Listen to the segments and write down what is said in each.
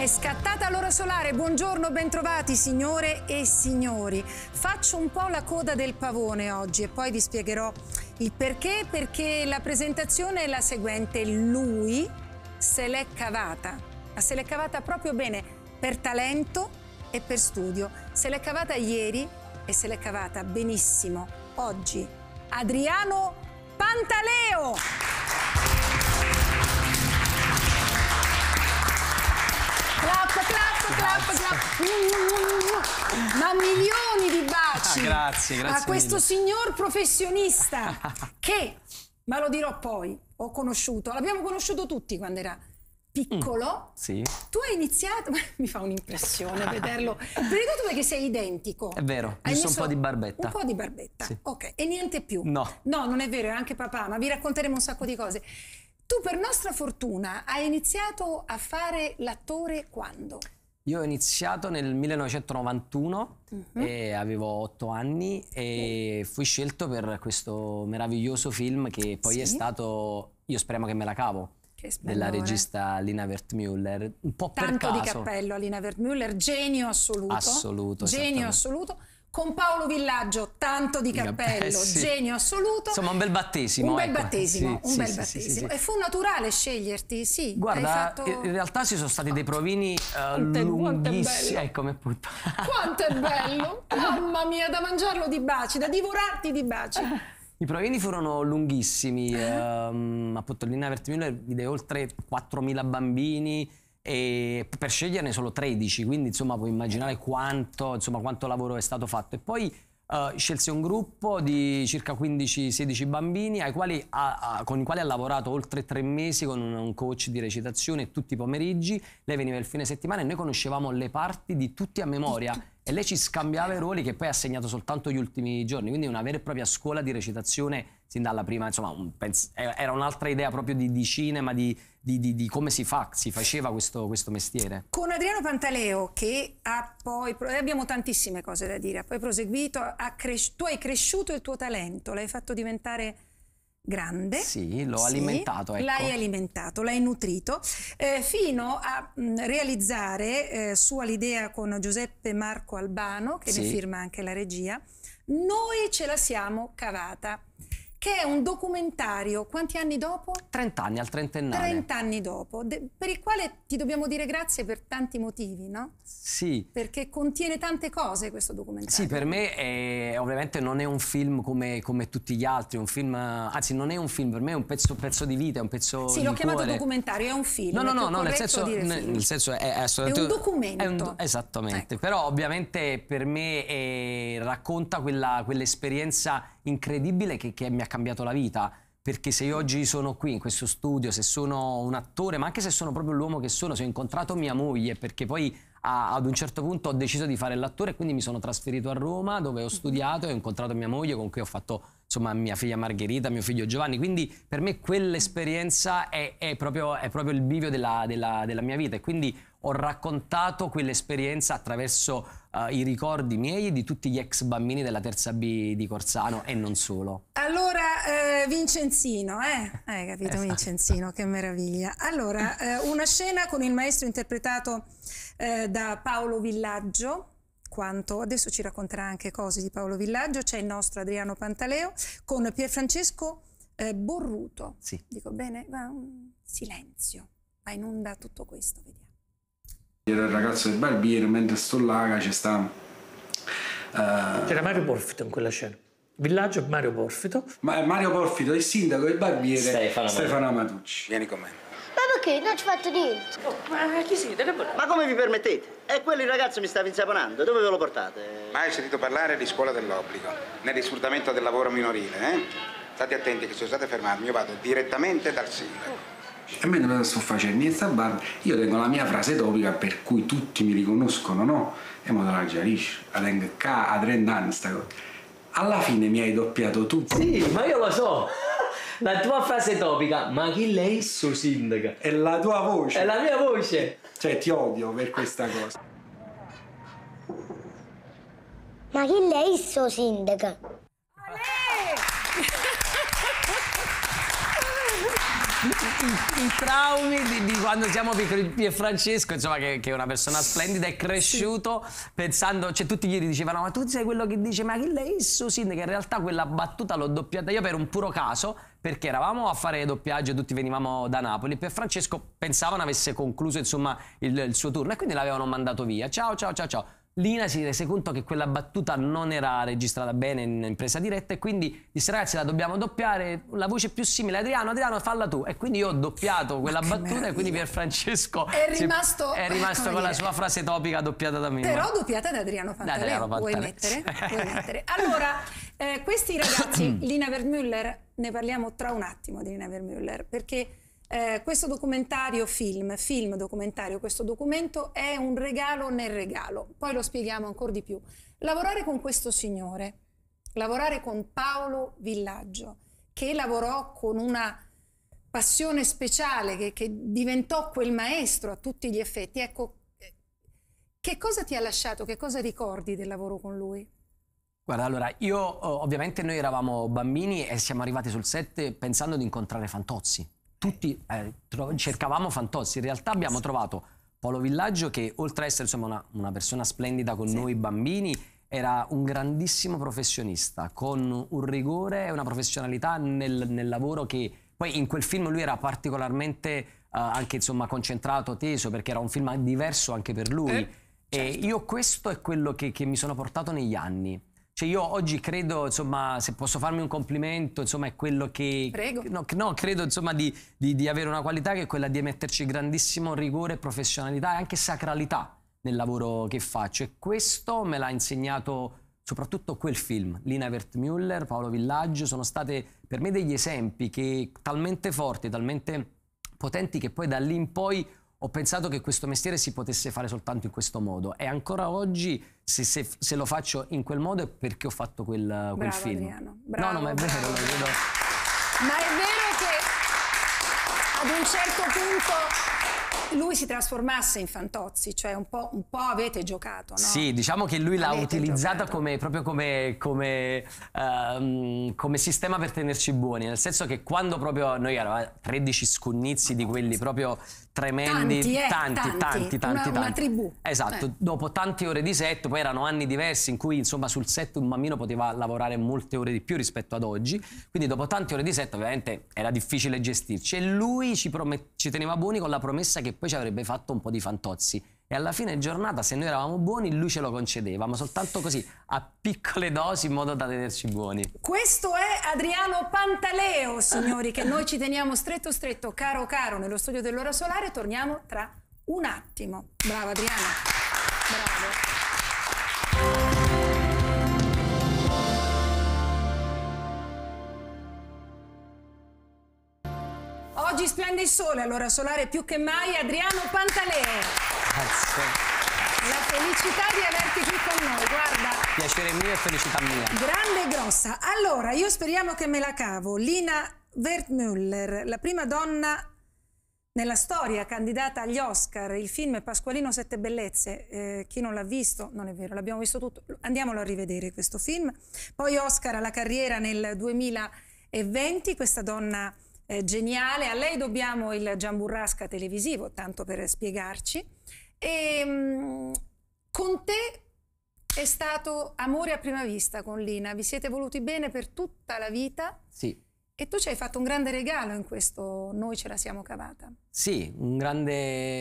È scattata l'ora solare, buongiorno, bentrovati signore e signori. Faccio un po' la coda del pavone oggi e poi vi spiegherò il perché, perché la presentazione è la seguente. Lui se l'è cavata, ma se l'è cavata proprio bene per talento e per studio. Se l'è cavata ieri e se l'è cavata benissimo oggi. Adriano Pantaleo! ma milioni di baci ah, grazie, grazie a questo mille. signor professionista che, ma lo dirò poi, ho conosciuto, l'abbiamo conosciuto tutti quando era piccolo, mm, sì. tu hai iniziato, mi fa un'impressione vederlo, prima di tutto perché sei identico. È vero, hai messo un po' di barbetta. Un po' di barbetta, sì. ok, e niente più. No. No, non è vero, è anche papà, ma vi racconteremo un sacco di cose. Tu per nostra fortuna hai iniziato a fare l'attore quando? Io ho iniziato nel 1991 uh-huh. Mhm. e avevo otto anni e fui scelto per questo meraviglioso film che poi sì. è stato Io speriamo che me la cavo della eh. regista Lina Wertmüller, un po' Tanto per caso. Tanto di cappello a Lina Wertmüller, genio assoluto. Assoluto, Genio assoluto con Paolo Villaggio, tanto di cappello, eh, sì. genio assoluto. Insomma, un bel battesimo. Un bel ecco. battesimo, sì, un bel battesimo. E fu naturale sceglierti, sì. Guarda, fatto... Eh, in realtà ci sono stati dei provini uh, lunghissimi. Ecco, come punto. Quanto è bello! Mamma mia, da mangiarlo di baci, da divorarti di baci. I provini furono lunghissimi, uh ah. -huh. um, appunto Lina Vertimiller vide oltre 4.000 bambini, e per sceglierne solo 13, quindi insomma puoi immaginare quanto, insomma, quanto lavoro è stato fatto. E poi uh, scelse un gruppo di circa 15-16 bambini ha, ha, con i quali ha lavorato oltre tre mesi con un, un coach di recitazione tutti i pomeriggi, lei veniva il fine settimana e noi conoscevamo le parti di tutti a memoria e lei ci scambiava i ruoli che poi ha segnato soltanto gli ultimi giorni, quindi una vera e propria scuola di recitazione sin dalla prima, insomma un era un'altra idea proprio di, di cinema, di, di, di, come si, fa, si faceva questo, questo, mestiere. Con Adriano Pantaleo che ha poi, abbiamo tantissime cose da dire, ha poi proseguito, ha tu hai cresciuto il tuo talento, l'hai fatto diventare grande. Sì, l'ho sì, alimentato. Ecco. L'hai alimentato, l'hai nutrito, eh, fino a mh, mm, realizzare eh, sua l'idea con Giuseppe Marco Albano, che sì. ne firma anche la regia, Noi ce la siamo cavata che è un documentario, quanti anni dopo? 30 anni, al trentennale. 30 anni dopo, per il quale ti dobbiamo dire grazie per tanti motivi, no? Sì. Perché contiene tante cose questo documentario. Sì, per me è, ovviamente non è un film come, come tutti gli altri, film, anzi non è un film, per me è un pezzo, pezzo di vita, è un pezzo Sì, l'ho chiamato cuore. documentario, è un film. No, no, no, no nel, senso, nel senso, è, è, assolutamente... È un documento. È un esattamente, ecco. però ovviamente per me è, eh, racconta quella, quell'esperienza incredibile che, che mi ha cambiato la vita. Perché se io oggi sono qui in questo studio, se sono un attore, ma anche se sono proprio l'uomo che sono, se ho incontrato mia moglie, perché poi a, ad un certo punto ho deciso di fare l'attore e quindi mi sono trasferito a Roma dove ho studiato e ho incontrato mia moglie con cui ho fatto insomma mia figlia Margherita, mio figlio Giovanni, quindi per me quell'esperienza è, è, proprio, è proprio, il bivio della, della, della mia vita e quindi ho raccontato quell'esperienza attraverso uh, i ricordi miei di tutti gli ex bambini della terza B di Corsano e non solo. Allora, eh, Vincenzino, eh? Hai capito esatto. Vincenzino, che meraviglia. Allora, eh, una scena con il maestro interpretato eh, da Paolo Villaggio, quanto. Adesso ci racconterà anche cose di Paolo Villaggio, c'è il nostro Adriano Pantaleo con Pierfrancesco eh, Borruto. Sì. Dico bene, va un silenzio, va in onda tutto questo, vediamo. Ero il ragazzo del barbiere, mentre sto là c'è sta... Uh... C'era Mario Porfito in quella scena. Villaggio Mario Porfito. Ma Mario Porfito, il sindaco e il barbiere Stefano, Stefano Amatucci. Vieni con me. Perché? Non ci fatto niente. Oh, ma chi siete? Ma come vi permettete? E quello il ragazzo mi stava insaponando. Dove ve lo portate? Mai sentito parlare di scuola dell'obbligo, né di sfruttamento del lavoro minorile, eh? State attenti che se usate fermarmi io vado direttamente dal sindaco. E me non sto facendo niente a barba, io tengo la mia frase topica per cui tutti mi riconoscono, no? E mo te la chiarisci, la tengo a 30 anni sta cosa. Alla fine mi hai doppiato tu. Sì, ma io lo so. La tua frase topica, ma chi lei suo sindaco? È la tua voce. È la mia voce. Cioè ti odio per questa cosa. Ma chi lei su sindaca? i, traumi di, di, quando siamo piccoli e Francesco insomma che, che, è una persona splendida è cresciuto sì. pensando cioè tutti gli dicevano ma tu sei quello che dice ma chi lei Susin sindaco in realtà quella battuta l'ho doppiata io per un puro caso perché eravamo a fare doppiaggio tutti venivamo da Napoli per Francesco pensavano avesse concluso insomma il, il suo turno e quindi l'avevano mandato via ciao ciao ciao ciao Lina si rese conto che quella battuta non era registrata bene in, in presa diretta e quindi disse ragazzi la dobbiamo doppiare, la voce più simile Adriano, Adriano falla tu e quindi io ho doppiato quella battuta e quindi Pierfrancesco è rimasto, è rimasto con la ecco sua frase topica doppiata da me. Però doppiata da Adriano Pantaleo, Adriano Pantaleo. Vuoi, mettere? vuoi mettere? Allora, eh, questi ragazzi, Lina Vermüller, ne parliamo tra un attimo di Lina Vermüller perché eh, questo documentario film, film documentario, questo documento è un regalo nel regalo, poi lo spieghiamo ancora di più. Lavorare con questo signore, lavorare con Paolo Villaggio, che lavorò con una passione speciale, che, che diventò quel maestro a tutti gli effetti, ecco, che cosa ti ha lasciato, che cosa ricordi del lavoro con lui? Guarda, allora, io ovviamente noi eravamo bambini e siamo arrivati sul set pensando di incontrare Fantozzi, tutti eh, cercavamo Fantozzi, in realtà abbiamo trovato Paolo Villaggio che oltre ad essere insomma, una, una, persona splendida con sì. noi bambini, era un grandissimo professionista, con un rigore e una professionalità nel, nel, lavoro che poi in quel film lui era particolarmente eh, anche insomma, concentrato, teso, perché era un film diverso anche per lui. Eh, certo. E io questo è quello che, che mi sono portato negli anni cioè io oggi credo, insomma, se posso farmi un complimento, insomma, è quello che... Prego. No, no credo, insomma, di, di, di, avere una qualità che è quella di metterci grandissimo rigore, professionalità e anche sacralità nel lavoro che faccio. E questo me l'ha insegnato soprattutto quel film. Lina Wertmüller, Paolo Villaggio, sono state per me degli esempi che talmente forti, talmente potenti che poi da lì in poi ho pensato che questo mestiere si potesse fare soltanto in questo modo e ancora oggi se, se, se lo faccio in quel modo è perché ho fatto quel, quel bravo, film. bravo, no, no, ma è vero, lo vedo. Ma è vero che ad un certo punto lui si trasformasse in Fantozzi, cioè un po', un po avete giocato, no? Sì, diciamo che lui l'ha utilizzata come, proprio come, come, uh, come, sistema per tenerci buoni, nel senso che quando proprio noi eravamo 13 scunnizi di quelli proprio tremendi, tanti, eh, tanti, tanti, tanti, tanti, una, una tribù. Esatto, eh. dopo tante ore di set, poi erano anni diversi in cui insomma sul set un bambino poteva lavorare molte ore di più rispetto ad oggi, quindi dopo tante ore di set ovviamente era difficile gestirci e lui ci, ci teneva buoni con la promessa che che poi ci avrebbe fatto un po' di fantozzi. E alla fine giornata, se noi eravamo buoni, lui ce lo concedeva, ma soltanto così, a piccole dosi, in modo da tenerci buoni. Questo è Adriano Pantaleo, signori, che noi ci teniamo stretto stretto, caro caro, nello studio dell'ora solare. Torniamo tra un attimo. Bravo Adriano. splende il sole, allora solare più che mai Adriano Pantalè. Grazie. La felicità di averti qui con noi, guarda. Piacere mio e felicità mia. Grande e grossa. Allora, io speriamo che me la cavo. Lina Wertmüller, la prima donna nella storia candidata agli Oscar, il film Pasqualino Sette Bellezze, eh, chi non l'ha visto, non è vero, l'abbiamo visto tutto, andiamolo a rivedere questo film. Poi Oscar alla carriera nel 2020, questa donna eh, geniale. A lei dobbiamo il Giamburrasca televisivo, tanto per spiegarci. E, ehm, mh, con te è stato amore a prima vista con Lina. Vi siete voluti bene per tutta la vita. Sì. E tu ci hai fatto un grande regalo in questo Noi ce la siamo cavata. Sì, un grande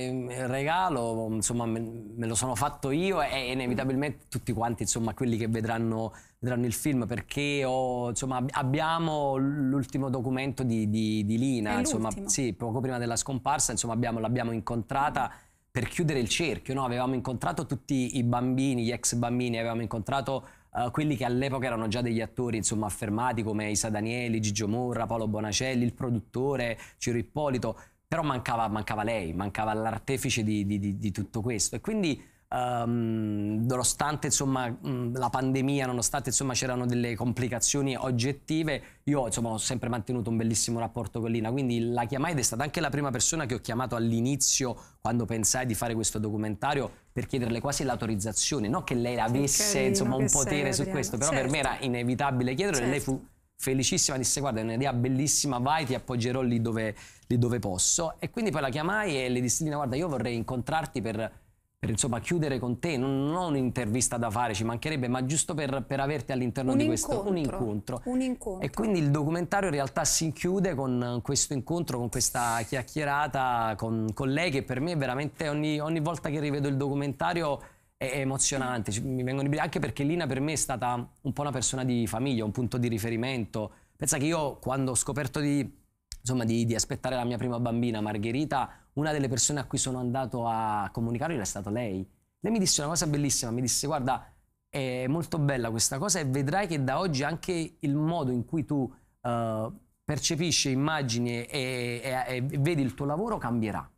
eh, regalo, insomma me, me lo sono fatto io e inevitabilmente tutti quanti, insomma quelli che vedranno vedranno il film perché ho, insomma, abbiamo l'ultimo documento di, di, di Lina, insomma, sì, poco prima della scomparsa, l'abbiamo incontrata per chiudere il cerchio, no? avevamo incontrato tutti i bambini, gli ex bambini, avevamo incontrato uh, quelli che all'epoca erano già degli attori insomma, affermati come Isa Danieli, Gigio Morra, Paolo Bonacelli, il produttore Ciro Ippolito, però mancava, mancava lei, mancava l'artefice di, di, di, di tutto questo e quindi Um, nonostante insomma, mm, la pandemia, nonostante insomma, c'erano delle complicazioni oggettive, io insomma, ho sempre mantenuto un bellissimo rapporto con Lina, quindi la chiamai ed è stata anche la prima persona che ho chiamato all'inizio quando pensai di fare questo documentario per chiederle quasi l'autorizzazione, non che lei avesse che carino, un potere su questo, però certo. per me era certo. inevitabile chiederlo certo. e lei fu certo. felicissima, disse guarda è un'idea bellissima, vai ti appoggerò lì dove, lì dove posso e quindi poi la chiamai e le disse Lina guarda io vorrei incontrarti per per insomma chiudere con te, non, non un'intervista da fare, ci mancherebbe, ma giusto per, per averti all'interno di questo incontro, un incontro. un incontro. E quindi il documentario in realtà si chiude con questo incontro, con questa chiacchierata con, con lei che per me è veramente ogni, ogni volta che rivedo il documentario è, è emozionante, mi vengono anche perché Lina per me è stata un po' una persona di famiglia, un punto di riferimento. Pensa che io quando ho scoperto di, insomma, di, di aspettare la mia prima bambina, Margherita, una delle persone a cui sono andato a comunicare era stata lei. Lei mi disse una cosa bellissima, mi disse guarda è molto bella questa cosa e vedrai che da oggi anche il modo in cui tu uh, percepisci immagini e, e, e, vedi il tuo lavoro cambierà.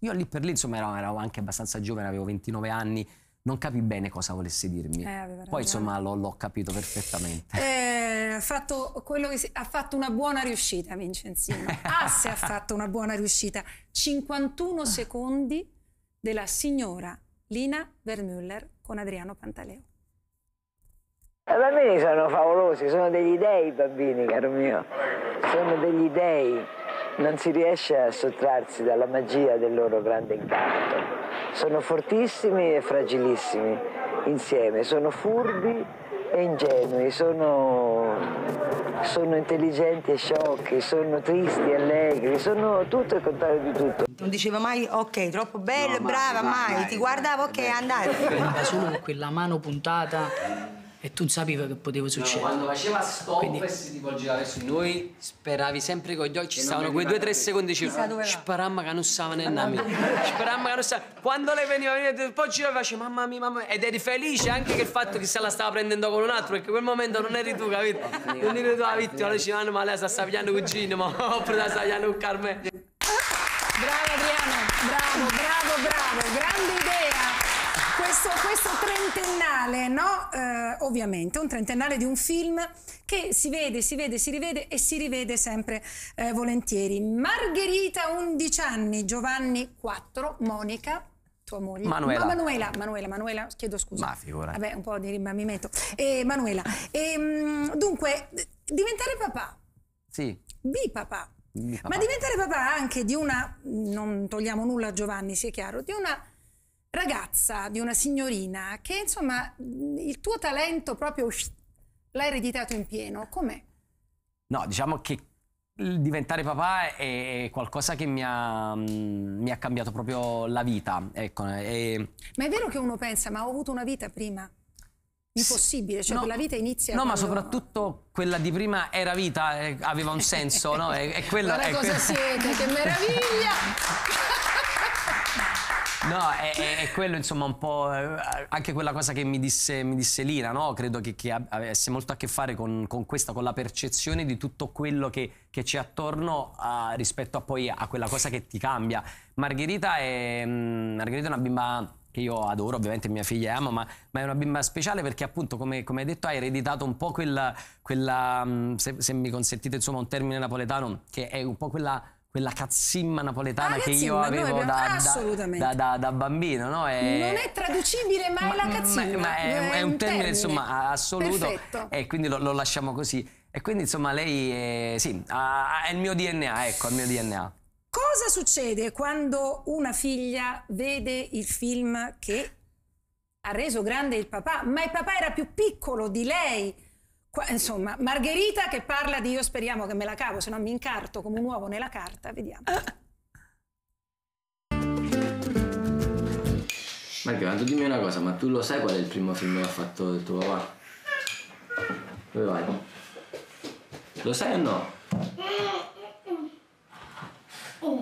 Io lì per lì insomma ero, ero anche abbastanza giovane, avevo 29 anni, non capì bene cosa volesse dirmi. Eh, Poi insomma l'ho, l'ho capito perfettamente. Eh, fatto, si, ha fatto una buona riuscita Vincenzino. Asse ah, ha fatto una buona riuscita. 51 ah. secondi della signora Lina Vermüller con Adriano Pantaleo. Eh, I bambini sono favolosi, sono degli dei i bambini, caro mio. Sono degli dei. Non si riesce a sottrarsi dalla magia del loro grande incanto. Sono fortissimi e fragilissimi insieme, sono furbi e ingenui, sono, sono intelligenti e sciocchi, sono tristi e allegri, sono tutto il contrario di tutto. Non diceva mai ok, troppo bello, no, brava, mai, mai, mai, ti guardavo ok, andai. Era solo con quella mano puntata e tu sapevi che poteva succedere. No, quando faceva stop Quindi... e si rivolgeva verso noi, speravi sempre con gli occhi, ci stavano quei due o tre secondi ci sparamma che non stava nel nami. sparamma che non stava. Quando lei veniva, veniva poi girava e faceva mamma mia, mamma mia. Ed eri felice anche che il fatto che se la stava prendendo con un altro, perché quel momento non eri tu, capito? Non eri tu la vittima, lei diceva ma lei sta stagliando con Gino, ma ho preso la sta con Carmen. Bravo Adriano, bravo, bravo, bravo, grande idea questo, questo trentennale, no? Eh, ovviamente, un trentennale di un film che si vede, si vede, si rivede e si rivede sempre eh, volentieri. Margherita, 11 anni, Giovanni, 4, Monica, tua moglie. Manuela. Ma Manuela, Manuela, Manuela, chiedo scusa. Ma figura. Vabbè, un po' di rimamimento. E Manuela, e, ehm, dunque, diventare papà. Sì. Bipapà. Bipapà. Ma diventare papà anche di una, non togliamo nulla a Giovanni, sia chiaro, di una ragazza, di una signorina, che insomma il tuo talento proprio l'hai ereditato in pieno, com'è? No, diciamo che diventare papà è qualcosa che mi ha, mm, mi ha cambiato proprio la vita. Ecco, e... Ma è vero che uno pensa, ma ho avuto una vita prima? impossibile, cioè no, la vita inizia No, ma soprattutto no. quella di prima era vita, eh, aveva un senso, no? E, e quello, Guarda cosa quello... siete, che meraviglia! No, è, è, è, quello insomma un po'... Eh, anche quella cosa che mi disse, mi disse Lina, no? Credo che, che avesse molto a che fare con, con, questa, con la percezione di tutto quello che, che c'è attorno a, rispetto a poi a quella cosa che ti cambia. Margherita è, mm, Margherita è una bimba che io adoro, ovviamente mia figlia ama, ma, ma, è una bimba speciale perché appunto, come, come hai detto, ha ereditato un po' quella, quella mm, se, se, mi consentite insomma un termine napoletano, che è un po' quella quella cazzimma napoletana ah, che io avevo da, ah, da, da, da, da bambino. No? È... Non è traducibile mai ma, la cazzimma. Ma, ma è, è, è, un, un termine, termine, insomma assoluto Perfetto. e quindi lo, lo, lasciamo così. E quindi insomma lei è, eh, sì, è il mio DNA, ecco, il mio DNA. Cosa succede quando una figlia vede il film che ha reso grande il papà, ma il papà era più piccolo di lei? Qua, insomma, Margherita che parla di io speriamo che me la cavo, se no mi incarto come un uovo nella carta, vediamo. Margherita, tu dimmi una cosa, ma tu lo sai qual è il primo film che ha fatto il tuo papà? Dove vai? Lo sai o no?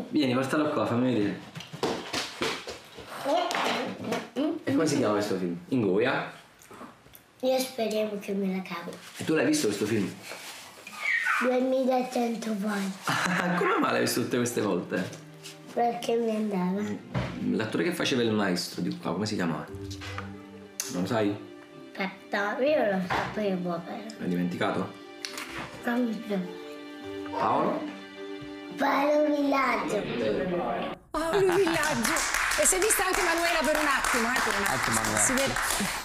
Vieni, portalo qua, fammi vedere. E come si chiama questo film? Ingoia? Io speriamo che me la cavo. E tu l'hai visto questo film? 2100 volte. Ah, come mai l'hai visto tutte queste volte? Perché mi andava. Mm, l'attore che faceva il maestro di qua, come si chiamava? Non lo sai? Aspetta, io lo so, poi vuoi però. L'hai dimenticato? Non mi preoccupare. Paolo? Paolo Villaggio. Paolo Villaggio. E si è vista anche Manuela per un attimo, eh, per un attimo. Anche Manuela. Si vede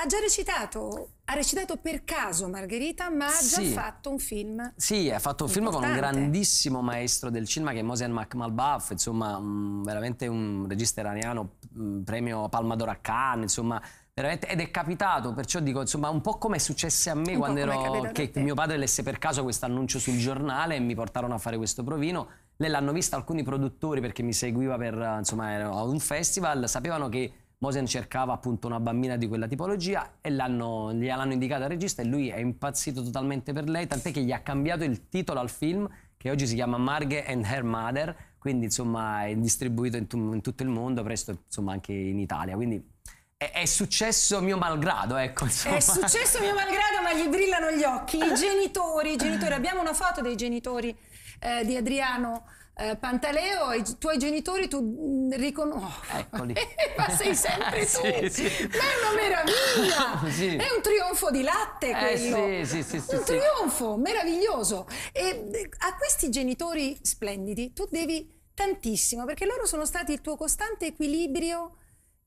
ha già recitato, ha recitato per caso Margherita, ma ha già sì. fatto un film. Sì, ha fatto un film con un grandissimo maestro del cinema che è Mosian Makhmalbaf, insomma, mm, veramente un regista iraniano, mm, premio Palma d'Oro a Cannes, insomma, ed è capitato, perciò dico, insomma, un po' come è successo a me un quando ero che mio padre lesse per caso questo annuncio sul giornale e mi portarono a fare questo provino. Lei l'hanno vista alcuni produttori perché mi seguiva per, insomma, a un festival, sapevano che Mosen cercava appunto una bambina di quella tipologia e l'hanno, gliel'hanno indicata al regista e lui è impazzito totalmente per lei, tant'è che gli ha cambiato il titolo al film che oggi si chiama Marghe and Her Mother, quindi insomma è distribuito in, tu, in tutto il mondo, presto insomma anche in Italia, quindi è successo mio malgrado, ecco. Insomma. È successo mio malgrado, ma gli brillano gli occhi. I genitori, i genitori. Abbiamo una foto dei genitori eh, di Adriano eh, Pantaleo, i tuoi genitori tu mm, riconosci. Oh, Eccoli. ma sei sempre tu! sì, sì. Ma è una meraviglia! sì. È un trionfo di latte eh, quello. Eh, sì, sì, sì, un trionfo meraviglioso. E eh, a questi genitori splendidi tu devi tantissimo perché loro sono stati il tuo costante equilibrio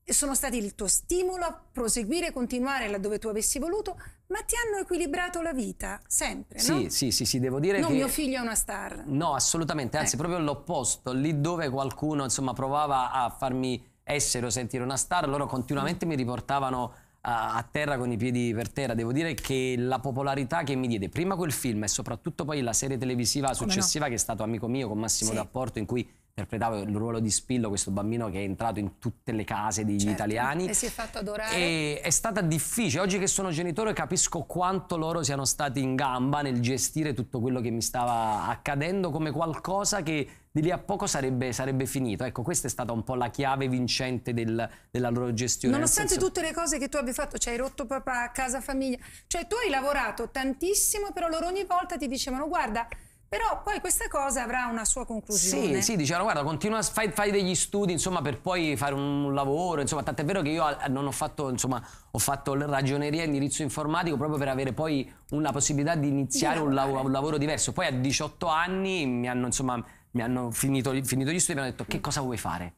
sono stati il tuo stimolo a proseguire, continuare laddove tu avessi voluto, ma ti hanno equilibrato la vita, sempre, sì, no? Sì, sì, sì, devo dire non che... mio figlio è una star. No, assolutamente, anzi, eh. proprio l'opposto. Lì dove qualcuno, insomma, provava a farmi essere o sentire una star, loro continuamente mi riportavano a, a terra con i piedi per terra. Devo dire che la popolarità che mi diede prima quel film e soprattutto poi la serie televisiva successiva no? che è stato Amico mio con Massimo sì. D'Apporto in cui interpretava il ruolo di Spillo, questo bambino che è entrato in tutte le case degli certo, italiani. E si è fatto adorare. E è stata difficile. Oggi che sono genitore capisco quanto loro siano stati in gamba nel gestire tutto quello che mi stava accadendo come qualcosa che di lì a poco sarebbe, sarebbe finito. Ecco, questa è stata un po' la chiave vincente del, della loro gestione. Nonostante senso... tutte le cose che tu abbia fatto, cioè hai rotto papà, casa, famiglia, cioè tu hai lavorato tantissimo, però loro ogni volta ti dicevano guarda però poi questa cosa avrà una sua conclusione. Sì, sì, dicevano guarda, continua, fai, fai, degli studi, insomma, per poi fare un lavoro, insomma, tant'è vero che io eh, non ho fatto, insomma, ho fatto ragioneria e indirizzo informatico proprio per avere poi una possibilità di iniziare di un, lav un, lavoro diverso. Poi a 18 anni mi hanno, insomma, mi hanno finito, finito gli studi e mi hanno detto che cosa vuoi fare?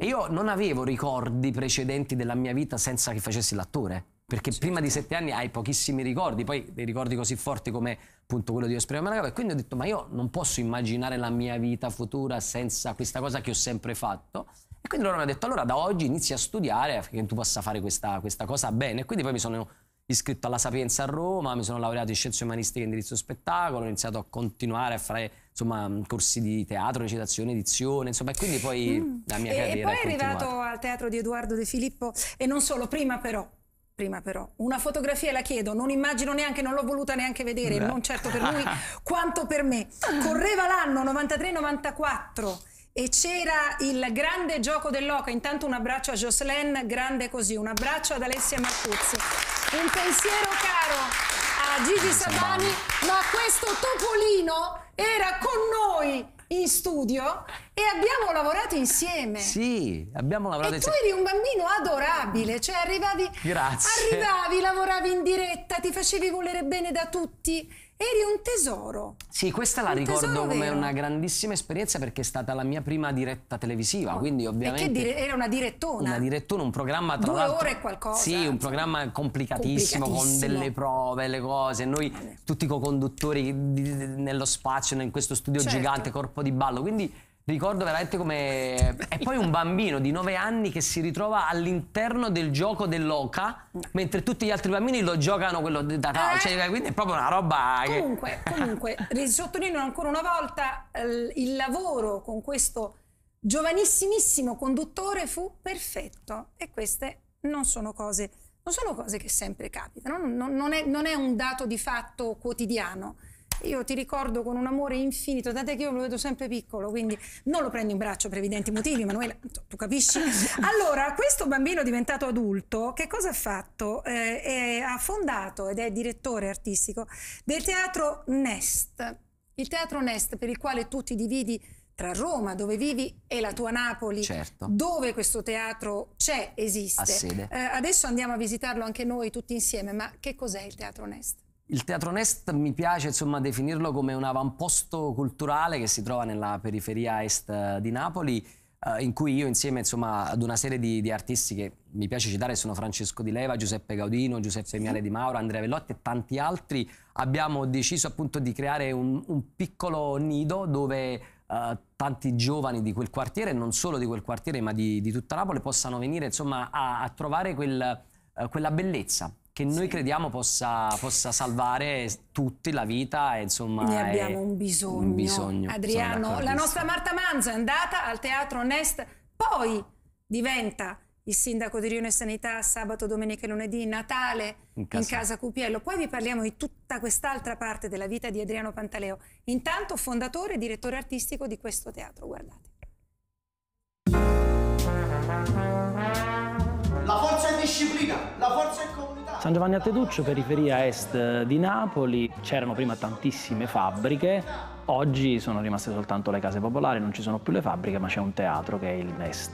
E io non avevo ricordi precedenti della mia vita senza che facessi l'attore perché sì, prima sì. di sette anni hai pochissimi ricordi, poi dei ricordi così forti come appunto quello di Esprima Managava e quindi ho detto ma io non posso immaginare la mia vita futura senza questa cosa che ho sempre fatto e quindi loro mi hanno detto allora da oggi inizi a studiare affinché tu possa fare questa, questa cosa bene e quindi poi mi sono iscritto alla Sapienza a Roma, mi sono laureato in scienze umanistiche e indirizzo spettacolo, ho iniziato a continuare a fare insomma, corsi di teatro, recitazione, edizione, insomma, e quindi poi mm. la mia e, carriera. E poi è, è arrivato al teatro di Edoardo De Filippo e non solo, prima però prima però. Una fotografia la chiedo, non immagino neanche, non l'ho voluta neanche vedere, no. non certo per lui quanto per me. Correva l'anno 93-94 e c'era il grande gioco dell'Oca. Intanto un abbraccio a Jocelyn, grande così, un abbraccio ad Alessia Marcuzzi. Un pensiero caro a Gigi Sabani, ma questo topolino era con noi in studio e abbiamo lavorato insieme. Sì, abbiamo lavorato insieme. e tu eri un bambino adorabile, cioè arrivavi, Grazie. arrivavi, lavoravi in diretta, ti facevi volere bene da tutti Eri un tesoro. Sì, questa la un ricordo come vero. una grandissima esperienza perché è stata la mia prima diretta televisiva, oh. quindi ovviamente... Dire, era una direttona? Una direttona, un programma tra Due ore e qualcosa. Sì, un programma complicatissimo, complicatissimo, con delle prove, le cose. Noi vale. tutti co-conduttori nello spazio, in questo studio certo. gigante, corpo di ballo, quindi Ricordo veramente come... È poi un bambino di 9 anni che si ritrova all'interno del gioco dell'oca, mentre tutti gli altri bambini lo giocano quello da tavola. Cioè, eh? Cioè, quindi è proprio una roba... Comunque, che... comunque, risottolineo ancora una volta eh, il lavoro con questo giovanissimissimo conduttore fu perfetto. E queste non sono cose, non sono cose che sempre capitano, non, non, è, non è un dato di fatto quotidiano. Io ti ricordo con un amore infinito, tant'è che io lo vedo sempre piccolo, quindi non lo prendo in braccio per evidenti motivi, Manuela, tu capisci? Allora, questo bambino diventato adulto, che cosa ha fatto? Eh, è, ha fondato ed è direttore artistico del teatro Nest. Il teatro Nest per il quale tu ti dividi tra Roma, dove vivi, e la tua Napoli, certo. dove questo teatro c'è, esiste. Eh, adesso andiamo a visitarlo anche noi tutti insieme, ma che cos'è il Teatro Nest? Il Teatro Nest mi piace insomma, definirlo come un avamposto culturale che si trova nella periferia est eh, di Napoli, eh, in cui io insieme insomma, ad una serie di, di, artisti che mi piace citare sono Francesco Di Leva, Giuseppe Gaudino, Giuseppe Miale Di Mauro, Andrea Vellotti e tanti altri, abbiamo deciso appunto di creare un, un piccolo nido dove Uh, tanti giovani di quel quartiere, non solo di quel quartiere, ma di, di tutta Napoli, possano venire insomma, a, a trovare quel, uh, quella bellezza che noi sì. crediamo possa, possa, salvare tutti la vita e insomma ne abbiamo un bisogno, un bisogno. Adriano la nostra Marta Manzo è andata al teatro Nest poi diventa il sindaco di Rione Sanità sabato, domenica e lunedì, Natale in casa. in casa Cupiello. Poi vi parliamo di tutta quest'altra parte della vita di Adriano Pantaleo. Intanto fondatore e direttore artistico di questo teatro, guardate. La forza è disciplina, la forza è comunità. San Giovanni a Teduccio, periferia est eh, di Napoli, c'erano prima tantissime fabbriche, oggi sono rimaste soltanto le case popolari, non ci sono più le fabbriche, ma c'è un teatro che è il Nest.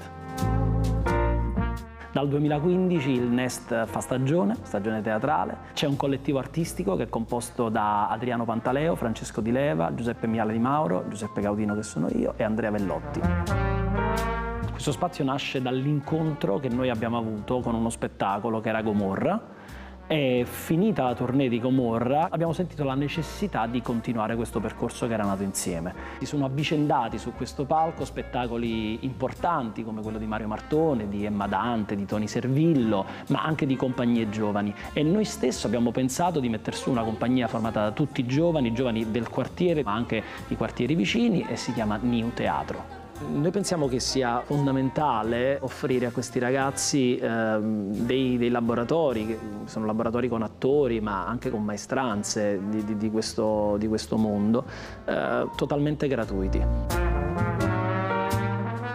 Dal 2015 il Nest fa stagione, stagione teatrale. C'è un collettivo artistico che è composto da Adriano Pantaleo, Francesco Di Leva, Giuseppe Miale Di Mauro, Giuseppe Gaudino che sono io e Andrea Vellotti. Questo spazio nasce dall'incontro che noi abbiamo avuto con uno spettacolo che era Gomorra, è finita la tournée di Gomorra, abbiamo sentito la necessità di continuare questo percorso che era nato insieme. Si sono avvicendati su questo palco spettacoli importanti come quello di Mario Martone, di Emma Dante, di Tony Servillo, ma anche di compagnie giovani. E noi stessi abbiamo pensato di mettere su una compagnia formata da tutti i giovani, giovani del quartiere, ma anche di quartieri vicini, e si chiama New Teatro. Noi pensiamo che sia fondamentale offrire a questi ragazzi eh, dei, dei, laboratori, che sono laboratori con attori ma anche con maestranze di, di, di, questo, di questo, mondo, eh, totalmente gratuiti.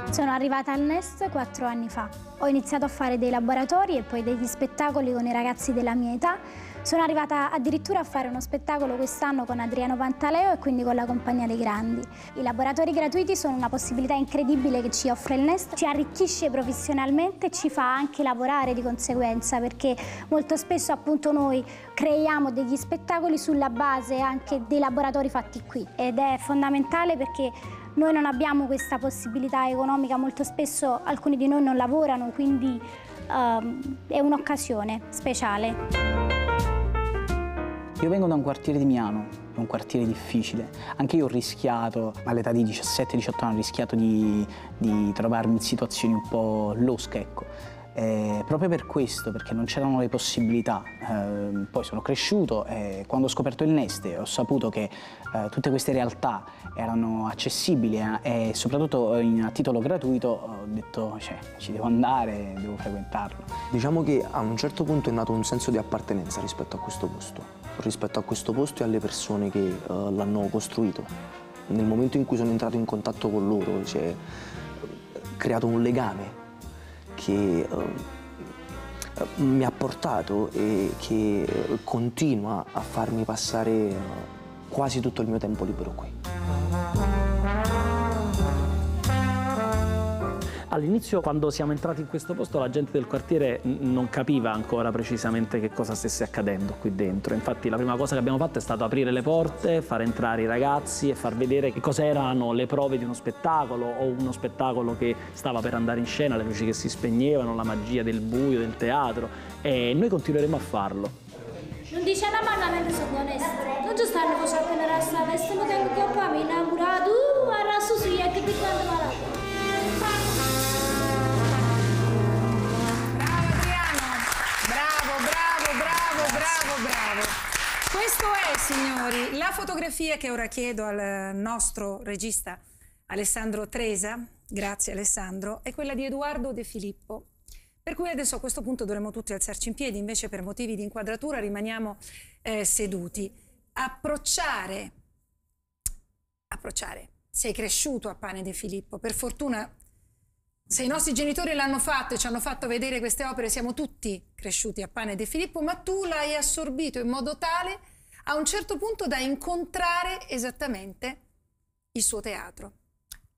Sono arrivata al NEST quattro anni fa. Ho iniziato a fare dei laboratori e poi degli spettacoli con i ragazzi della mia età sono arrivata addirittura a fare uno spettacolo quest'anno con Adriano Pantaleo e quindi con la compagnia dei grandi. I laboratori gratuiti sono una possibilità incredibile che ci offre il Nest, ci arricchisce professionalmente e ci fa anche lavorare di conseguenza perché molto spesso appunto noi creiamo degli spettacoli sulla base anche dei laboratori fatti qui ed è fondamentale perché noi non abbiamo questa possibilità economica, molto spesso alcuni di noi non lavorano, quindi um, è un'occasione speciale. Io vengo da un quartiere di Miano, è un quartiere difficile. Anche io ho rischiato, all'età di 17-18 anni, ho rischiato di, di, trovarmi in situazioni un po' losche, ecco. Eh, proprio per questo, perché non c'erano le possibilità. Eh, poi sono cresciuto e quando ho scoperto il Neste ho saputo che eh, tutte queste realtà erano accessibili eh, e soprattutto in, a titolo gratuito ho detto cioè, ci devo andare, devo frequentarlo. Diciamo che a un certo punto è nato un senso di appartenenza rispetto a questo posto rispetto a questo posto e alle persone che uh, l'hanno costruito. Nel momento in cui sono entrato in contatto con loro si è creato un legame che uh, mi ha portato e che eh, continua a farmi passare quasi tutto il mio tempo libero qui. All'inizio, quando siamo entrati in questo posto, la gente del quartiere non capiva ancora precisamente che cosa stesse accadendo qui dentro. Infatti la prima cosa che abbiamo fatto è stato aprire le porte, far entrare i ragazzi e far vedere che cos'erano le prove di uno spettacolo o uno spettacolo che stava per andare in scena, le luci che si spegnevano, la magia del buio, del teatro e noi continueremo a farlo. Non dice la mamma mentre sono onesta. Non ci stanno facendo tenere uh, a sta veste, ma tengo che ho paura, inaugurato, arrasso su, e che piccolo malato. signori, la fotografia che ora chiedo al eh, nostro regista Alessandro Tresa, grazie Alessandro, è quella di Edoardo De Filippo. Per cui adesso a questo punto dovremmo tutti alzarci in piedi, invece per motivi di inquadratura rimaniamo eh, seduti. Approcciare, approcciare. Sei cresciuto a Pane De Filippo, per fortuna se i nostri genitori l'hanno fatto e ci hanno fatto vedere queste opere, siamo tutti cresciuti a Pane De Filippo, ma tu l'hai assorbito in modo tale a un certo punto da incontrare esattamente il suo teatro.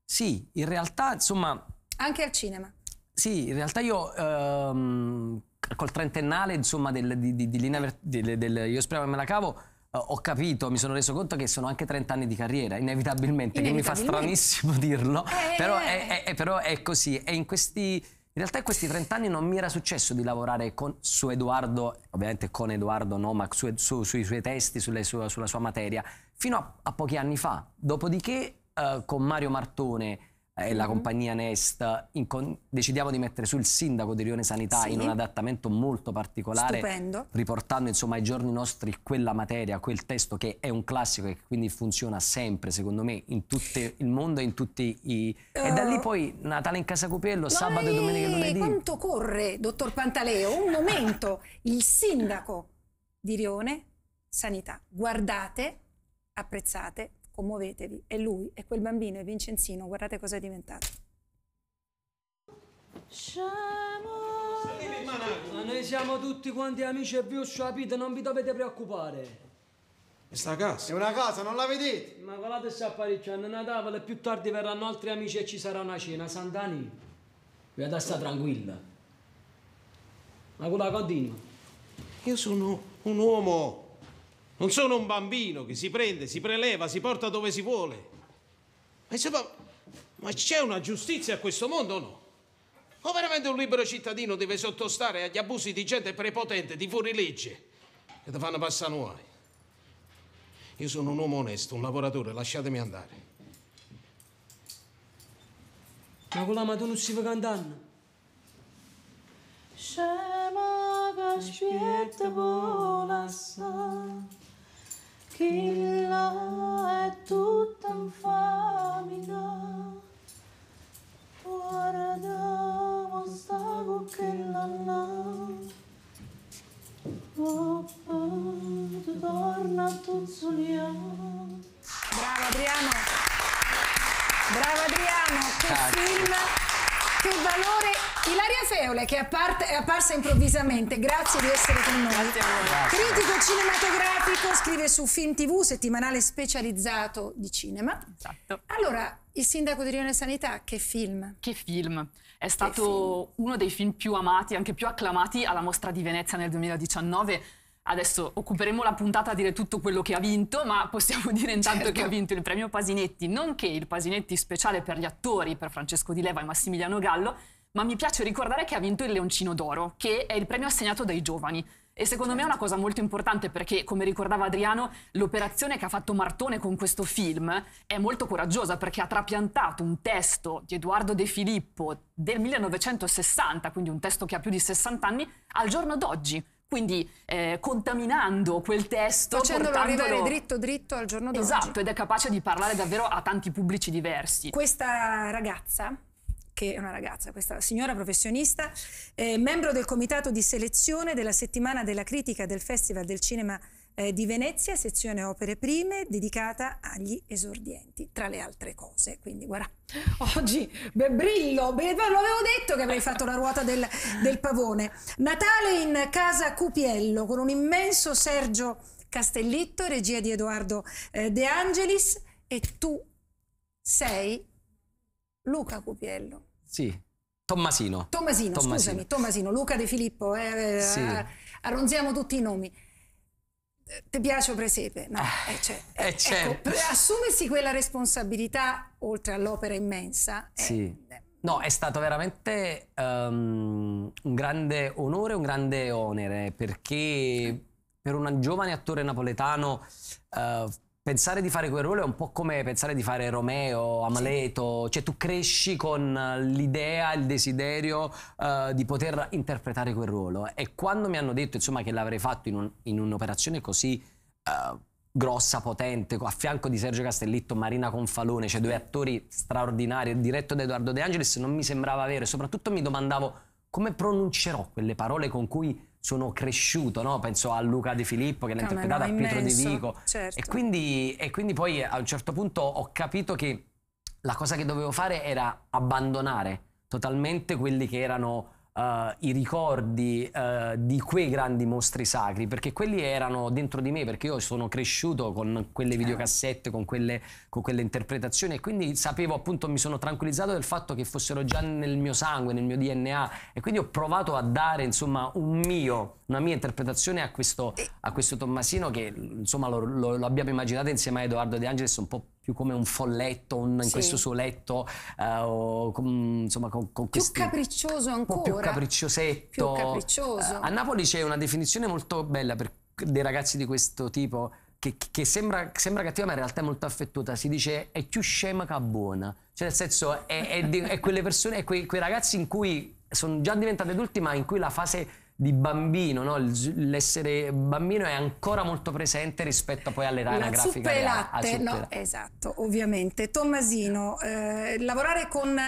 Sì, in realtà, insomma... Anche al cinema. Sì, in realtà io... Ehm, col trentennale, insomma, del, di, di, di linea del, del Io spero me la cavo, eh, ho capito, mi sono reso conto che sono anche 30 anni di carriera, inevitabilmente, inevitabilmente. che mi fa stranissimo dirlo, eh, però, eh, eh. È, è, però, è, così. E in questi in realtà in questi 30 anni non mi era successo di lavorare con, su Edoardo, ovviamente con Edoardo Nomac, su, su, sui suoi testi, sulle, su, sulla sua materia, fino a, a, pochi anni fa. Dopodiché eh, con Mario Martone e la mm-hmm. compagnia Nest con- decidiamo di mettere sul sindaco di Rione Sanità sì. in un adattamento molto particolare, Stupendo. riportando insomma ai giorni nostri quella materia, quel testo che è un classico e quindi funziona sempre secondo me in tutto il mondo e in tutti i... Uh, e da lì eh, poi Natale in Casa Cupello, sabato, e domenica e lunedì. Quanto corre, dottor Pantaleo? Un momento, il sindaco di Rione Sanità, guardate, apprezzate commuovetevi, è lui, è quel bambino, è Vincenzino, guardate cosa è diventato. Ma noi siamo tutti quanti amici e vi ho capito, non vi dovete preoccupare. Questa casa? È una casa, non la vedete? Ma guardate se apparecchiano cioè, una tavola e più tardi verranno altri amici e ci sarà una cena. Santani, vi ha sta tranquilla. Ma con la codina? Io sono un uomo. Non sono un bambino che si prende, si preleva, si porta dove si vuole. Ma insomma, ma c'è una giustizia a questo mondo o no? O veramente un libero cittadino deve sottostare agli abusi di gente prepotente, di fuorilegge, che ti fanno passare nuovi? Io sono un uomo onesto, un lavoratore, lasciatemi andare. Ma con la Madonna si va cantando? Scema che spietta buona Killa è tutta infamina, guarda, non stavo che la la, torna tuzzoliamo. Brava Adriano, brava Adriano, che film, che valore Ilaria Feule che è, parte, è, apparsa improvvisamente, grazie di essere con noi. Grazie a voi. Critico cinematografico, scrive su Film TV, settimanale specializzato di cinema. Esatto. Allora, il sindaco di Rione Sanità, che film? Che film. È stato film. uno dei film più amati, anche più acclamati alla mostra di Venezia nel 2019. Adesso occuperemo la puntata a dire tutto quello che ha vinto, ma possiamo dire intanto certo. che ha vinto il premio Pasinetti, nonché il Pasinetti speciale per gli attori per Francesco Di Leva e Massimiliano Gallo, ma mi piace ricordare che ha vinto il Leoncino d'Oro, che è il premio assegnato dai giovani. E secondo me è una cosa molto importante perché, come ricordava Adriano, l'operazione che ha fatto Martone con questo film è molto coraggiosa perché ha trapiantato un testo di Edoardo De Filippo del 1960, quindi un testo che ha più di 60 anni, al giorno d'oggi. Quindi eh, contaminando quel testo. Facendolo portandolo... arrivare dritto dritto al giorno d'oggi. Esatto, ed è capace di parlare davvero a tanti pubblici diversi. Questa ragazza che è una ragazza, questa signora professionista, eh, membro del comitato di selezione della settimana della critica del Festival del Cinema eh, di Venezia, sezione opere prime, dedicata agli esordienti, tra le altre cose. Quindi guarda, oggi beh, brillo, beh, l'avevo detto che avrei fatto la ruota del, del pavone. Natale in casa Cupiello con un immenso Sergio Castellitto, regia di Edoardo eh, De Angelis e tu sei Luca Cupiello. Sì. Tommasino. Tommasino, Tommasino. scusami, Tommasino, Luca De Filippo, eh, eh, sì. arronziamo tutti i nomi. Eh, ti piace Presepe, ma ah, eh, cioè, eh, ecco, certo. assumersi quella responsabilità oltre all'opera immensa. Eh, sì. No, è stato veramente um, un grande onore, un grande onere, perché per un giovane attore napoletano uh, Pensare di fare quel ruolo è un po' come pensare di fare Romeo, Amleto, sì. cioè tu cresci con l'idea, il desiderio uh, di poter interpretare quel ruolo e quando mi hanno detto insomma che l'avrei fatto in, un, in un'operazione così uh, grossa, potente, a fianco di Sergio Castellitto, Marina Confalone, cioè due attori straordinari, diretto da Edoardo De Angelis, non mi sembrava vero e soprattutto mi domandavo come pronuncerò quelle parole con cui sono cresciuto, no? penso a Luca De Filippo che l'ha interpretata, a Pietro De Vico. Certo. E, quindi, e, quindi, poi a un certo punto ho capito che la cosa che dovevo fare era abbandonare totalmente quelli che erano Uh, i ricordi uh, di quei grandi mostri sacri, perché quelli erano dentro di me, perché io sono cresciuto con quelle certo. videocassette, con quelle, con quelle interpretazioni e quindi sapevo appunto, mi sono tranquillizzato del fatto che fossero già nel mio sangue, nel mio DNA e quindi ho provato a dare insomma un mio, una mia interpretazione a questo, a questo Tommasino che insomma lo, lo, lo abbiamo immaginato insieme a Edoardo De Angelis un po' più come un folletto, un, sì. in questo suo letto, uh, eh, con, insomma con, con Più questi, capriccioso ancora. Più capricciosetto. Più capriccioso. Uh, a Napoli c'è una definizione molto bella per dei ragazzi di questo tipo, che, che sembra, sembra, cattiva ma in realtà è molto affettuta si dice è più scema che buona. Cioè nel senso è, è, di, è quelle persone, è quei, quei ragazzi in cui sono già diventati adulti ma in cui la fase di bambino, no? l'essere bambino è ancora molto presente rispetto poi all'età anagrafica. La latte, no, esatto, ovviamente. Tommasino, eh, lavorare con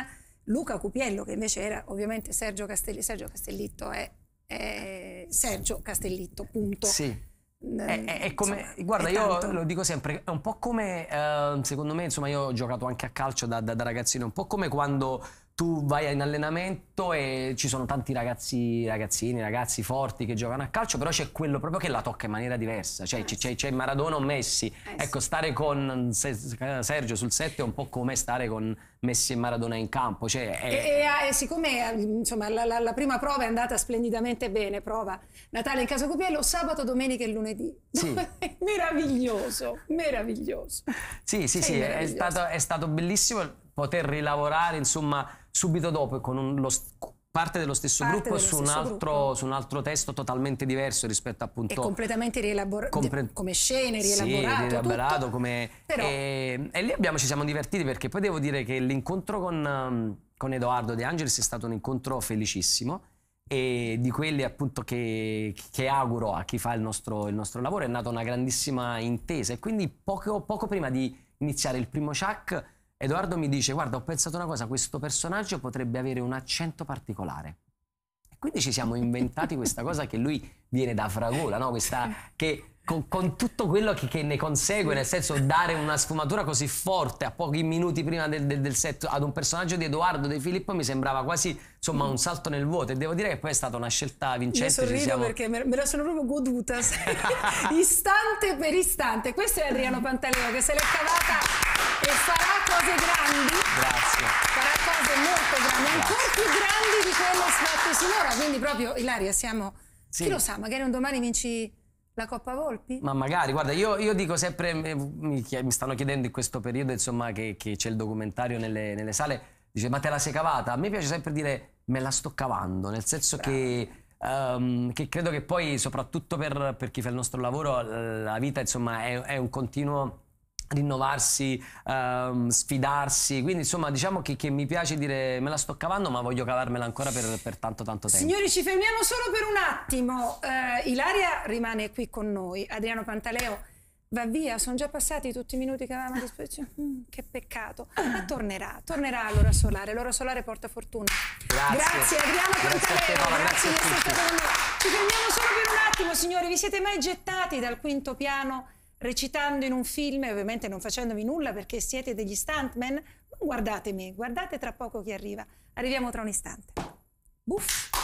Luca Cupiello, che invece era ovviamente Sergio, Castelli, Sergio Castellitto, è, è, Sergio Castellitto, punto. Sì. Mm, è, è, come, insomma, guarda, io lo dico sempre, è un po' come, eh, secondo me, insomma, io ho giocato anche a calcio da, da, da ragazzino, un po' come quando tu vai in allenamento e ci sono tanti ragazzi, ragazzini, ragazzi forti che giocano a calcio, però c'è quello proprio che la tocca in maniera diversa, cioè eh c'è, c'è, Maradona o Messi, eh ecco stare con Sergio sul set è un po' come stare con Messi e Maradona in campo. Cioè è... e, e, ah, e, siccome insomma, la, la, la, prima prova è andata splendidamente bene, prova Natale in Casa Cupiello, sabato, domenica e lunedì. Sì. meraviglioso, meraviglioso. Sì, sì, Sei sì, è stato, è stato bellissimo poter rilavorare, insomma subito dopo con un, lo, parte dello stesso parte gruppo, dello su, stesso un altro, gruppo. su, un altro, testo totalmente diverso rispetto appunto... E completamente rielaborato, compre- come scene, rielaborato, sì, rielaborato tutto, come, però... e, e, lì abbiamo, ci siamo divertiti perché poi devo dire che l'incontro con, um, con Edoardo De Angelis è stato un incontro felicissimo e di quelli appunto che, che auguro a chi fa il nostro, il nostro, lavoro è nata una grandissima intesa e quindi poco, poco prima di iniziare il primo Chuck Edoardo mi dice, guarda, ho pensato una cosa, questo personaggio potrebbe avere un accento particolare. E quindi ci siamo inventati questa cosa che lui viene da Fragola, no? questa, che con, con, tutto quello che, che, ne consegue, nel senso dare una sfumatura così forte a pochi minuti prima del, del, del, set ad un personaggio di Edoardo De Filippo mi sembrava quasi insomma un salto nel vuoto e devo dire che poi è stata una scelta vincente. Io sorrido siamo... perché me la sono proprio goduta, istante per istante. Questo è Adriano Pantaleo che se l'è cavata e farà cose grandi. Grazie. Farà cose molto grandi, ancora più grandi di quello fatto sinora. Quindi proprio, Ilaria, siamo... Sì. Chi lo sa, magari un domani vinci la Coppa Volpi? Ma magari, guarda, io, io dico sempre, eh, mi, mi, stanno chiedendo in questo periodo, insomma, che, c'è il documentario nelle, nelle, sale, dice, ma te la sei cavata? A me piace sempre dire, me la sto cavando, nel senso che, um, che, credo che poi, soprattutto per, per, chi fa il nostro lavoro, la vita, insomma, è, è un continuo rinnovarsi, um, sfidarsi, quindi insomma diciamo che, che, mi piace dire me la sto cavando ma voglio cavarmela ancora per, per tanto tanto tempo. Signori ci fermiamo solo per un attimo, uh, Ilaria rimane qui con noi, Adriano Pantaleo va via, sono già passati tutti i minuti che avevamo a disposizione, mm, che peccato, ma tornerà, tornerà l'ora solare, l'ora solare porta fortuna. Grazie, grazie Adriano Pantaleo, grazie di essere stato con noi. Ci fermiamo solo per un attimo signori, vi siete mai gettati dal quinto piano? recitando in un film e ovviamente non facendovi nulla perché siete degli stuntman, non guardatemi, guardate tra poco chi arriva. Arriviamo tra un istante. Buff!